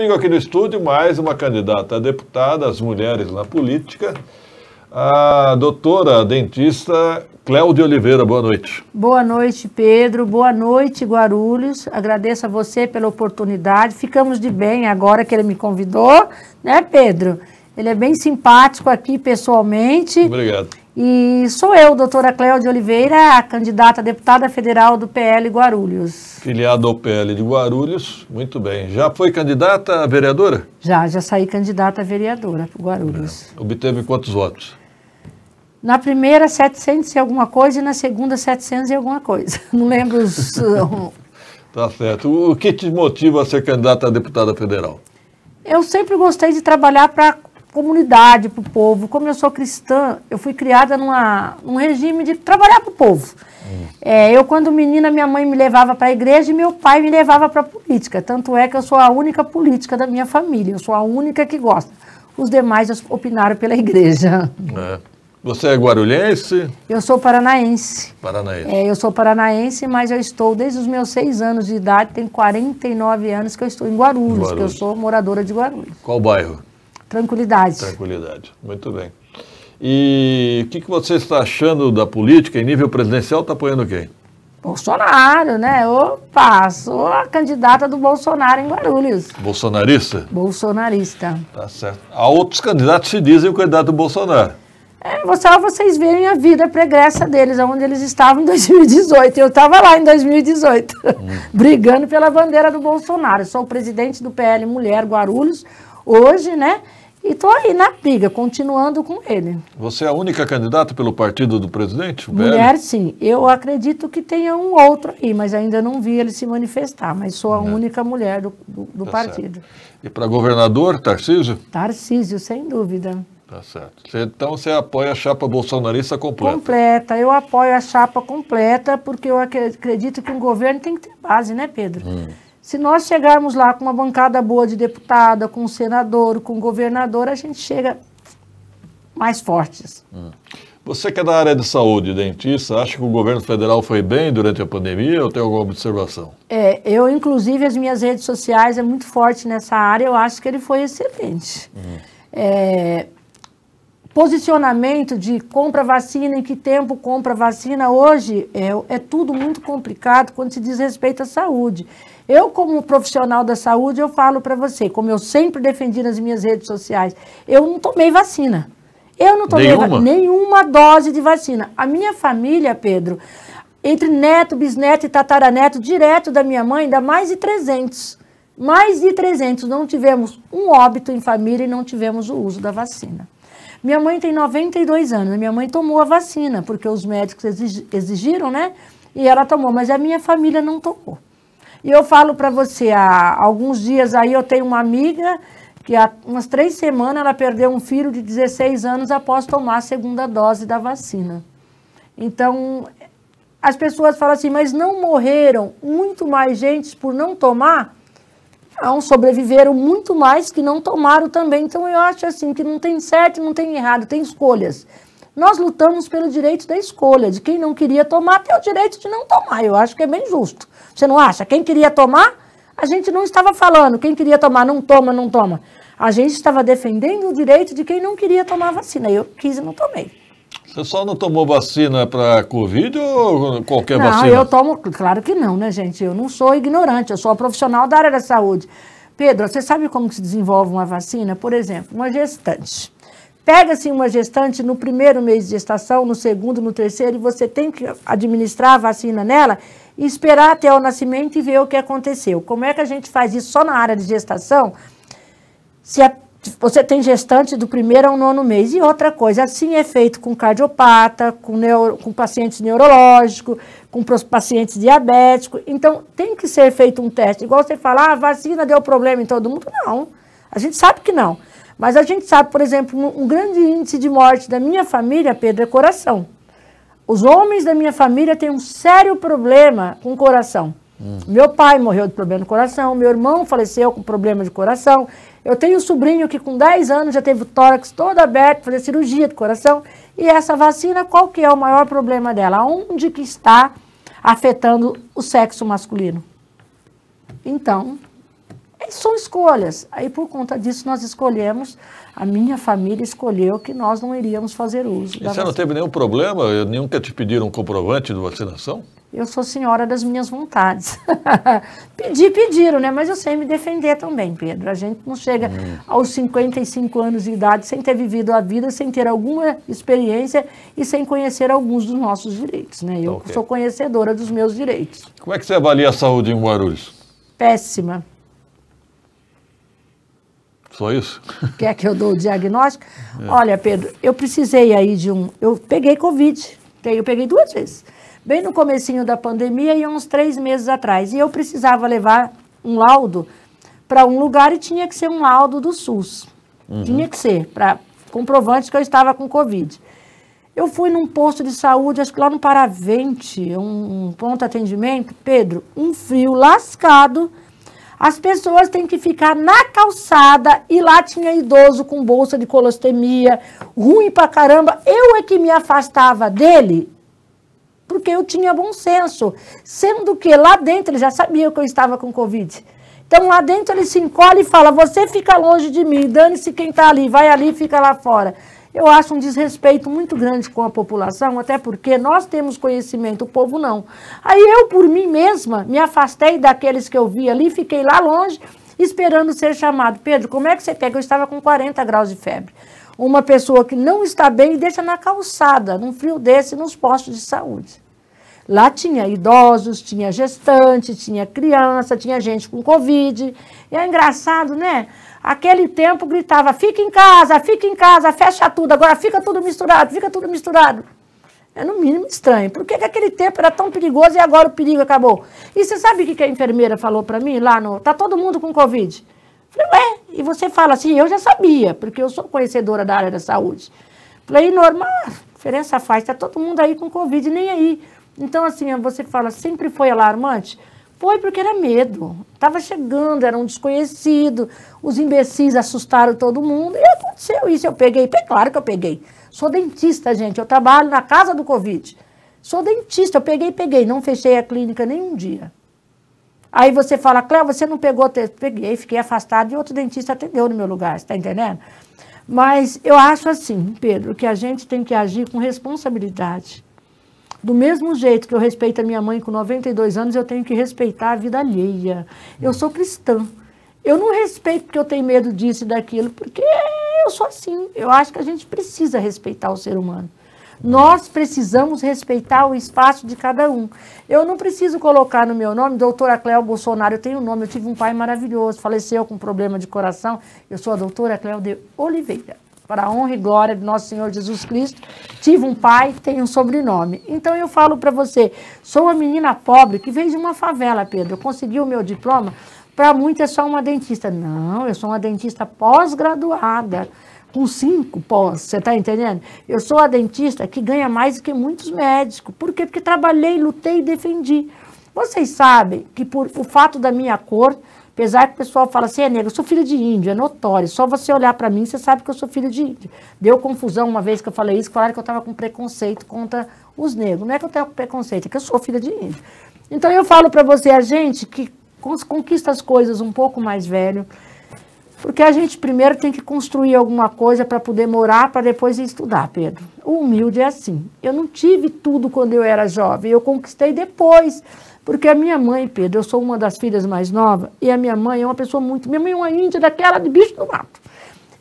Comigo aqui no estúdio, mais uma candidata a deputada, as mulheres na política, a doutora dentista Cléudia Oliveira. Boa noite. Boa noite, Pedro. Boa noite, Guarulhos. Agradeço a você pela oportunidade. Ficamos de bem agora que ele me convidou, né, Pedro? Ele é bem simpático aqui pessoalmente. Obrigado. E sou eu, doutora Cléudia Oliveira, a candidata a deputada federal do PL Guarulhos. Filiada ao PL de Guarulhos, muito bem. Já foi candidata a vereadora? Já, já saí candidata a vereadora para Guarulhos. É. Obteve quantos votos? Na primeira, 700 e alguma coisa, e na segunda, 700 e alguma coisa. Não lembro os... tá certo. O que te motiva a ser candidata a deputada federal? Eu sempre gostei de trabalhar para comunidade, para o povo. Como eu sou cristã, eu fui criada numa, num regime de trabalhar para o povo. Hum. É, eu, quando menina, minha mãe me levava para a igreja e meu pai me levava para a política. Tanto é que eu sou a única política da minha família, eu sou a única que gosta. Os demais opinaram pela igreja. É. Você é guarulhense? Eu sou paranaense. Paranaense. É, eu sou paranaense, mas eu estou desde os meus seis anos de idade, tem 49 anos que eu estou em Guarulhos, Guarulhos. que eu sou moradora de Guarulhos. Qual bairro? Tranquilidade. Tranquilidade, muito bem. E o que, que você está achando da política em nível presidencial? Está apoiando quem? Bolsonaro, né? Opa, sou a candidata do Bolsonaro em Guarulhos. Bolsonarista? Bolsonarista. Tá certo. Há outros candidatos que se dizem o candidato do Bolsonaro. É, você, vocês verem a vida pregressa deles, onde eles estavam em 2018. Eu estava lá em 2018, hum. brigando pela bandeira do Bolsonaro. Eu sou o presidente do PL Mulher Guarulhos, hoje, né? E estou aí na briga, continuando com ele. Você é a única candidata pelo partido do presidente? Mulher, sim. Eu acredito que tenha um outro aí, mas ainda não vi ele se manifestar. Mas sou a é. única mulher do, do, do tá partido. Certo. E para governador, Tarcísio? Tarcísio, sem dúvida. Tá certo. Então você apoia a chapa bolsonarista completa? Completa. Eu apoio a chapa completa porque eu acredito que um governo tem que ter base, né, Pedro? Hum. Se nós chegarmos lá com uma bancada boa de deputada, com um senador, com um governador, a gente chega mais fortes. Hum. Você que é da área de saúde, dentista, acha que o governo federal foi bem durante a pandemia ou tem alguma observação? É, eu, inclusive, as minhas redes sociais é muito forte nessa área, eu acho que ele foi excelente. Hum. É, posicionamento de compra vacina, em que tempo compra vacina, hoje é, é tudo muito complicado quando se diz respeito à saúde. Eu, como profissional da saúde, eu falo para você, como eu sempre defendi nas minhas redes sociais, eu não tomei vacina. Eu não tomei nenhuma, nenhuma dose de vacina. A minha família, Pedro, entre neto, bisneto e tataraneto, direto da minha mãe, dá mais de 300. Mais de 300. Não tivemos um óbito em família e não tivemos o uso da vacina. Minha mãe tem 92 anos. Minha mãe tomou a vacina, porque os médicos exigiram, né? E ela tomou, mas a minha família não tomou. E eu falo para você, há alguns dias aí eu tenho uma amiga que há umas três semanas ela perdeu um filho de 16 anos após tomar a segunda dose da vacina. Então, as pessoas falam assim, mas não morreram muito mais gente por não tomar? Não, sobreviveram muito mais que não tomaram também. Então, eu acho assim que não tem certo, não tem errado, tem escolhas. Nós lutamos pelo direito da escolha, de quem não queria tomar tem o direito de não tomar. Eu acho que é bem justo. Você não acha? Quem queria tomar, a gente não estava falando. Quem queria tomar, não toma, não toma. A gente estava defendendo o direito de quem não queria tomar vacina. Eu quis e não tomei. Você só não tomou vacina para Covid ou qualquer não, vacina? Não, eu tomo, claro que não, né, gente? Eu não sou ignorante, eu sou profissional da área da saúde. Pedro, você sabe como se desenvolve uma vacina? Por exemplo, uma gestante Pega-se uma gestante no primeiro mês de gestação, no segundo, no terceiro, e você tem que administrar a vacina nela e esperar até o nascimento e ver o que aconteceu. Como é que a gente faz isso só na área de gestação? Se a, você tem gestante do primeiro ao nono mês. E outra coisa, assim é feito com cardiopata, com, neuro, com pacientes neurológicos, com pacientes diabéticos. Então, tem que ser feito um teste. Igual você falar, ah, a vacina deu problema em todo mundo. Não. A gente sabe que não. Mas a gente sabe, por exemplo, um grande índice de morte da minha família, Pedro, é coração. Os homens da minha família têm um sério problema com coração. Hum. Meu pai morreu de problema no coração, meu irmão faleceu com problema de coração. Eu tenho um sobrinho que com 10 anos já teve o tórax todo aberto, fazer cirurgia de coração. E essa vacina, qual que é o maior problema dela? Onde que está afetando o sexo masculino? Então, é, são escolhas. Aí, por conta disso, nós escolhemos, a minha família escolheu que nós não iríamos fazer uso. E você vacina. não teve nenhum problema? Eu nunca te pediram um comprovante de vacinação? Eu sou senhora das minhas vontades. Pedi, pediram, né? Mas eu sei me defender também, Pedro. A gente não chega hum. aos 55 anos de idade sem ter vivido a vida, sem ter alguma experiência e sem conhecer alguns dos nossos direitos, né? Eu okay. sou conhecedora dos meus direitos. Como é que você avalia a saúde em Guarulhos? Péssima. Só é isso? Quer que eu dou o diagnóstico? É. Olha, Pedro, eu precisei aí de um. Eu peguei Covid. Eu peguei duas vezes. Bem no comecinho da pandemia e uns três meses atrás. E eu precisava levar um laudo para um lugar e tinha que ser um laudo do SUS. Uhum. Tinha que ser, para comprovante que eu estava com Covid. Eu fui num posto de saúde, acho que lá no Paravente, um, um ponto atendimento, Pedro, um frio lascado. As pessoas têm que ficar na calçada e lá tinha idoso com bolsa de colostemia, ruim pra caramba. Eu é que me afastava dele porque eu tinha bom senso, sendo que lá dentro ele já sabia que eu estava com Covid. Então lá dentro ele se encolhe e fala: Você fica longe de mim, dane-se quem está ali, vai ali fica lá fora eu acho um desrespeito muito grande com a população, até porque nós temos conhecimento, o povo não. Aí eu, por mim mesma, me afastei daqueles que eu vi ali, fiquei lá longe, esperando ser chamado. Pedro, como é que você quer que eu estava com 40 graus de febre? Uma pessoa que não está bem deixa na calçada, num frio desse, nos postos de saúde. Lá tinha idosos, tinha gestante, tinha criança, tinha gente com Covid. E é engraçado, né? Aquele tempo gritava: fica em casa, fica em casa, fecha tudo, agora fica tudo misturado, fica tudo misturado. É no mínimo estranho. Por que, que aquele tempo era tão perigoso e agora o perigo acabou? E você sabe o que, que a enfermeira falou para mim lá no. Tá todo mundo com Covid. Eu falei, ué, e você fala assim, eu já sabia, porque eu sou conhecedora da área da saúde. falei, normal, diferença faz, tá todo mundo aí com Covid, nem aí. Então, assim, você fala, sempre foi alarmante? Foi porque era medo. Estava chegando, era um desconhecido, os imbecis assustaram todo mundo e aconteceu isso. Eu peguei, é claro que eu peguei. Sou dentista, gente, eu trabalho na casa do Covid. Sou dentista, eu peguei, peguei, não fechei a clínica nenhum dia. Aí você fala, Cléo, você não pegou, peguei, fiquei afastado e outro dentista atendeu no meu lugar, está entendendo? Mas eu acho assim, Pedro, que a gente tem que agir com responsabilidade. Do mesmo jeito que eu respeito a minha mãe com 92 anos, eu tenho que respeitar a vida alheia. Eu sou cristã. Eu não respeito porque eu tenho medo disso e daquilo, porque eu sou assim. Eu acho que a gente precisa respeitar o ser humano. Nós precisamos respeitar o espaço de cada um. Eu não preciso colocar no meu nome, doutora Cléo Bolsonaro, eu tenho um nome, eu tive um pai maravilhoso, faleceu com problema de coração. Eu sou a doutora Cléo de Oliveira para a honra e glória do nosso Senhor Jesus Cristo. Tive um pai, tenho um sobrenome. Então eu falo para você, sou uma menina pobre que veio de uma favela, Pedro. Eu consegui o meu diploma, para muitos é só uma dentista. Não, eu sou uma dentista pós-graduada com cinco pós, você está entendendo? Eu sou a dentista que ganha mais do que muitos médicos. Por quê? Porque trabalhei, lutei e defendi. Vocês sabem que por o fato da minha cor, Apesar que o pessoal fala assim, é negro, eu sou filho de índio, é notório. Só você olhar para mim, você sabe que eu sou filho de índio. Deu confusão uma vez que eu falei isso, falaram que eu estava com preconceito contra os negros. Não é que eu tenho preconceito, é que eu sou filha de índio. Então eu falo para você, a gente que conquista as coisas um pouco mais velho, porque a gente primeiro tem que construir alguma coisa para poder morar, para depois estudar, Pedro. O humilde é assim. Eu não tive tudo quando eu era jovem, eu conquistei depois. Porque a minha mãe, Pedro, eu sou uma das filhas mais novas, e a minha mãe é uma pessoa muito. Minha mãe é uma índia daquela de bicho do mato.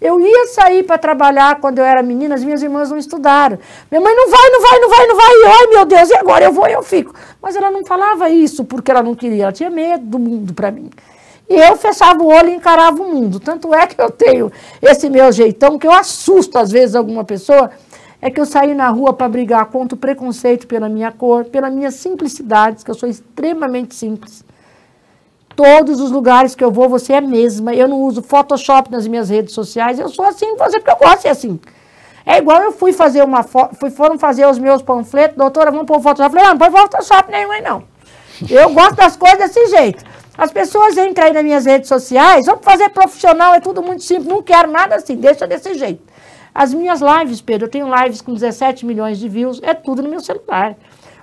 Eu ia sair para trabalhar quando eu era menina, as minhas irmãs não estudaram. Minha mãe não vai, não vai, não vai, não vai. Ai, meu Deus, e agora eu vou e eu fico. Mas ela não falava isso porque ela não queria, ela tinha medo do mundo para mim. E eu fechava o olho e encarava o mundo. Tanto é que eu tenho esse meu jeitão, que eu assusto às vezes alguma pessoa, é que eu saí na rua para brigar contra o preconceito pela minha cor, pela minha simplicidade, que eu sou extremamente simples. Todos os lugares que eu vou, você é a mesma. Eu não uso Photoshop nas minhas redes sociais. Eu sou assim, fazer porque eu gosto de ser assim. É igual eu fui fazer uma foto, foram fazer os meus panfletos, doutora, vamos pôr Photoshop. Eu falei, ah, não põe Photoshop nenhum aí não. Eu gosto das coisas desse jeito. As pessoas entram aí nas minhas redes sociais, vamos fazer profissional, é tudo muito simples, não quero nada assim, deixa desse jeito. As minhas lives, Pedro, eu tenho lives com 17 milhões de views, é tudo no meu celular.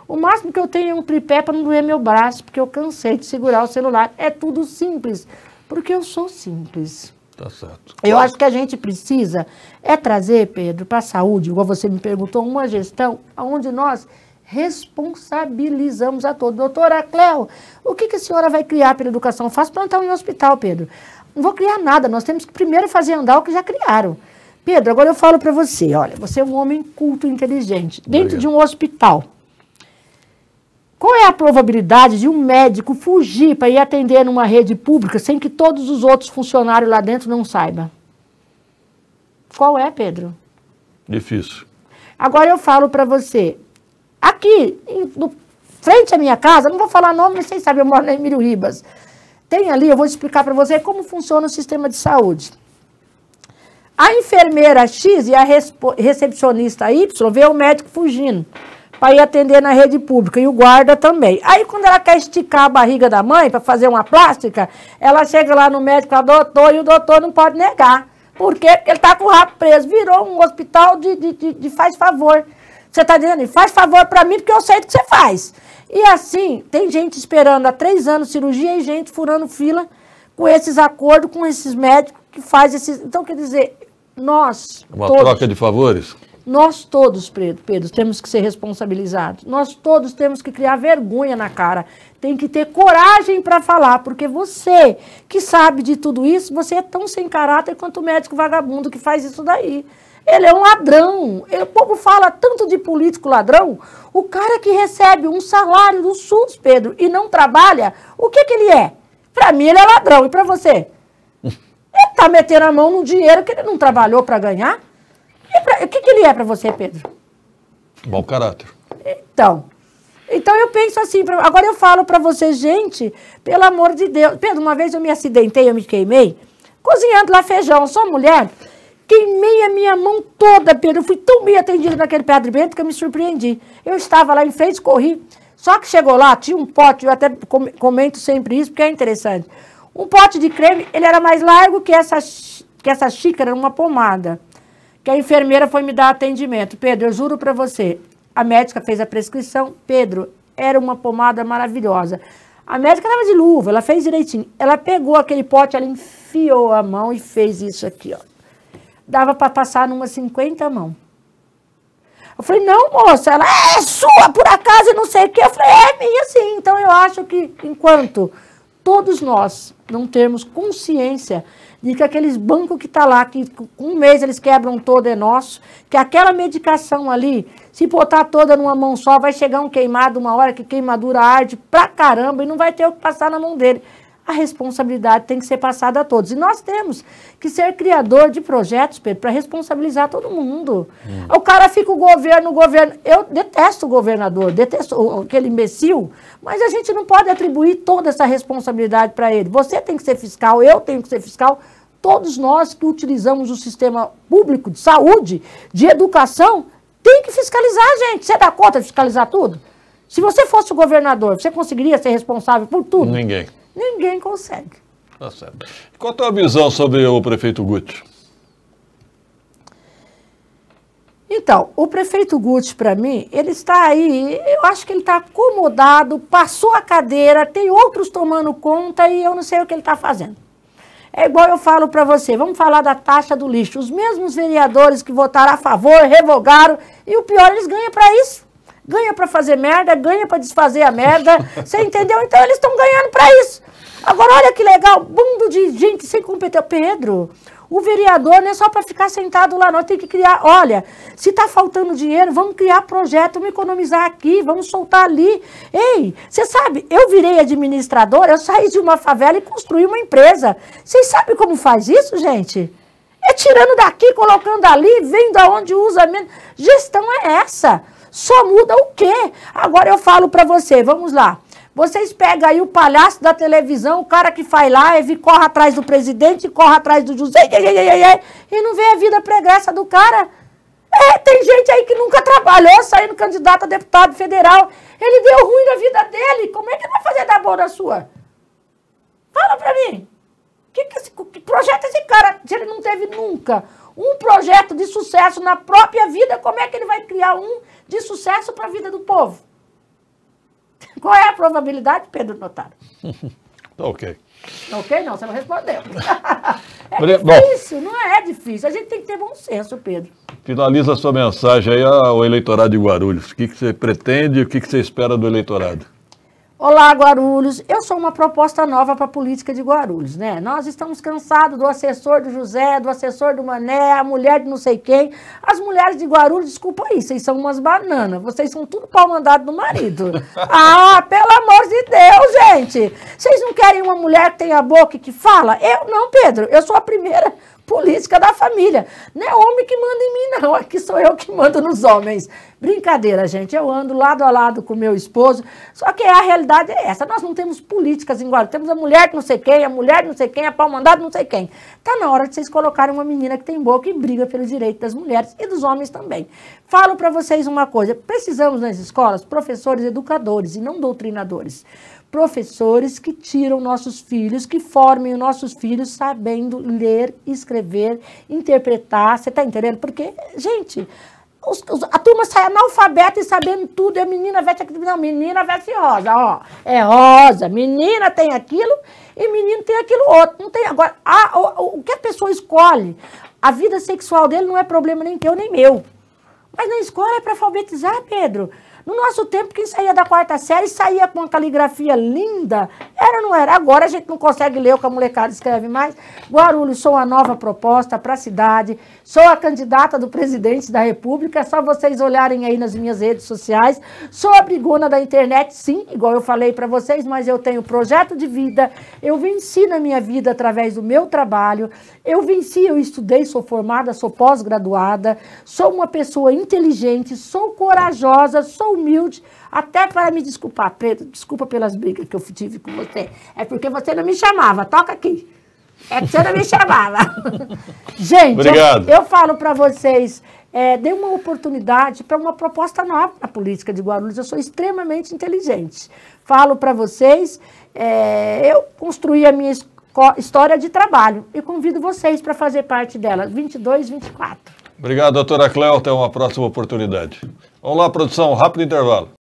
O máximo que eu tenho é um tripé para não doer meu braço, porque eu cansei de segurar o celular. É tudo simples, porque eu sou simples. Tá certo. Eu acho que a gente precisa é trazer, Pedro, para a saúde, igual você me perguntou, uma gestão onde nós responsabilizamos a todos. Doutora Cléo, o que, que a senhora vai criar pela educação? Faz plantão em hospital, Pedro. Não vou criar nada, nós temos que primeiro fazer andar o que já criaram. Pedro, agora eu falo para você, olha, você é um homem culto e inteligente, dentro Obrigado. de um hospital. Qual é a probabilidade de um médico fugir para ir atender numa rede pública sem que todos os outros funcionários lá dentro não saibam? Qual é, Pedro? Difícil. Agora eu falo para você, Aqui, em, no, frente à minha casa, não vou falar nome, mas vocês sabem, eu moro na Emílio Ribas. Tem ali, eu vou explicar para você como funciona o sistema de saúde. A enfermeira X e a recepcionista Y vê o médico fugindo para ir atender na rede pública e o guarda também. Aí quando ela quer esticar a barriga da mãe para fazer uma plástica, ela chega lá no médico, a doutor, e o doutor não pode negar. Por quê? Porque ele está com o rabo preso. Virou um hospital de, de, de, de faz favor. Você está dizendo, faz favor para mim, porque eu sei o que você faz. E assim, tem gente esperando há três anos cirurgia e gente furando fila com esses acordos, com esses médicos que faz esses. Então, quer dizer, nós. Uma todos, troca de favores? Nós todos, Pedro, Pedro, temos que ser responsabilizados. Nós todos temos que criar vergonha na cara. Tem que ter coragem para falar, porque você que sabe de tudo isso, você é tão sem caráter quanto o médico vagabundo que faz isso daí. Ele é um ladrão. O povo fala tanto de político ladrão. O cara que recebe um salário do SUS, Pedro, e não trabalha, o que, que ele é? Para mim, ele é ladrão. E para você? Ele está metendo a mão no dinheiro que ele não trabalhou para ganhar? Pra... o que, que ele é para você, Pedro? Bom caráter. Então, então eu penso assim, agora eu falo para você, gente, pelo amor de Deus. Pedro, uma vez eu me acidentei, eu me queimei, cozinhando lá feijão, eu sou mulher, Queimei a minha mão toda, Pedro. Eu fui tão bem atendida naquele Padre Bento que eu me surpreendi. Eu estava lá em frente, corri. Só que chegou lá, tinha um pote, eu até comento sempre isso porque é interessante. Um pote de creme, ele era mais largo que essa, que essa xícara, uma pomada. Que a enfermeira foi me dar atendimento. Pedro, eu juro para você, a médica fez a prescrição. Pedro, era uma pomada maravilhosa. A médica estava de luva, ela fez direitinho. Ela pegou aquele pote, ela enfiou a mão e fez isso aqui, ó dava para passar numa 50 mão. Eu falei, não, moça, ela é, é sua, por acaso, não sei o quê. Eu falei, é minha sim. Então eu acho que enquanto todos nós não termos consciência de que aqueles bancos que está lá, que um mês eles quebram todo, é nosso, que aquela medicação ali, se botar toda numa mão só, vai chegar um queimado uma hora que queimadura arde pra caramba e não vai ter o que passar na mão dele a responsabilidade tem que ser passada a todos. E nós temos que ser criador de projetos, Pedro, para responsabilizar todo mundo. Hum. O cara fica o governo, o governo. Eu detesto o governador, detesto aquele imbecil, mas a gente não pode atribuir toda essa responsabilidade para ele. Você tem que ser fiscal, eu tenho que ser fiscal. Todos nós que utilizamos o sistema público de saúde, de educação, tem que fiscalizar, gente. Você é dá conta de fiscalizar tudo? Se você fosse o governador, você conseguiria ser responsável por tudo? Ninguém. Ninguém consegue. Tá certo. Qual a tua visão sobre o prefeito Guti? Então, o prefeito Guti, para mim, ele está aí, eu acho que ele está acomodado, passou a cadeira, tem outros tomando conta e eu não sei o que ele está fazendo. É igual eu falo para você, vamos falar da taxa do lixo. Os mesmos vereadores que votaram a favor, revogaram, e o pior, eles ganham para isso ganha para fazer merda, ganha para desfazer a merda. Você entendeu? Então eles estão ganhando para isso. Agora olha que legal, bando de gente sem competência. Pedro, o vereador não é só para ficar sentado lá, não tem que criar. Olha, se está faltando dinheiro, vamos criar projeto, vamos economizar aqui, vamos soltar ali. Ei, você sabe, eu virei administrador, eu saí de uma favela e construí uma empresa. Vocês sabem como faz isso, gente? É tirando daqui, colocando ali, vendo aonde usa menos. Gestão é essa. Só muda o quê? Agora eu falo para você, vamos lá. Vocês pegam aí o palhaço da televisão, o cara que faz live, corre atrás do presidente, corre atrás do José, e não vê a vida pregressa do cara. É, tem gente aí que nunca trabalhou, saindo candidato a deputado federal. Ele deu ruim na vida dele. Como é que vai fazer da boa na sua? Fala pra mim. O que, que esse se ele não teve nunca um projeto de sucesso na própria vida, como é que ele vai criar um de sucesso para a vida do povo? Qual é a probabilidade, Pedro Notaro? ok. Ok, não, você não respondeu. é difícil, não é, é difícil. A gente tem que ter bom senso, Pedro. Finaliza a sua mensagem aí ao ah, eleitorado de Guarulhos. O que, que você pretende e o que, que você espera do eleitorado? Olá, Guarulhos. Eu sou uma proposta nova para a política de Guarulhos, né? Nós estamos cansados do assessor do José, do assessor do Mané, a mulher de não sei quem. As mulheres de Guarulhos, desculpa aí, vocês são umas bananas. Vocês são tudo pau mandado do marido. ah, pelo amor de Deus, gente! Vocês não querem uma mulher que tenha boca e que fala? Eu não, Pedro. Eu sou a primeira política da família. Não é homem que manda em mim, não. Aqui sou eu que mando nos homens. Brincadeira, gente. Eu ando lado a lado com meu esposo. Só que a realidade é essa. Nós não temos políticas em guarda, Temos a mulher que não sei quem, a mulher não sei quem, a pau mandado não sei quem. Tá na hora de vocês colocarem uma menina que tem boca e briga pelo direito das mulheres e dos homens também. Falo para vocês uma coisa. Precisamos nas escolas professores educadores e não doutrinadores professores que tiram nossos filhos, que formem os nossos filhos sabendo ler, escrever, interpretar. Você está entendendo? Porque, gente, os, os, a turma sai analfabeta e sabendo tudo. É menina veste aquilo. Não, menina veste rosa, ó. É rosa. Menina tem aquilo e menino tem aquilo outro. Não tem. Agora, a, o, o que a pessoa escolhe, a vida sexual dele não é problema nem teu nem meu. Mas na escola é para alfabetizar, Pedro. No nosso tempo, quem saía da quarta série saía com uma caligrafia linda. Era ou não era? Agora a gente não consegue ler o que a molecada escreve mais. Guarulhos, sou a nova proposta para a cidade. Sou a candidata do presidente da República. É só vocês olharem aí nas minhas redes sociais. Sou a brigona da internet, sim, igual eu falei para vocês, mas eu tenho projeto de vida. Eu venci na minha vida através do meu trabalho. Eu venci, eu estudei, sou formada, sou pós-graduada. Sou uma pessoa inteligente, sou corajosa, sou humilde, até para me desculpar, Pedro, desculpa pelas brigas que eu tive com você. É porque você não me chamava, toca aqui. É que você não me chamava. Gente, eu, eu, falo para vocês, é, dê uma oportunidade para uma proposta nova na política de Guarulhos. Eu sou extremamente inteligente. Falo para vocês, é, eu construí a minha história de trabalho e convido vocês para fazer parte dela, 22, 24. Obrigado, doutora Cléo. Até uma próxima oportunidade. Vamos lá, produção, rápido intervalo.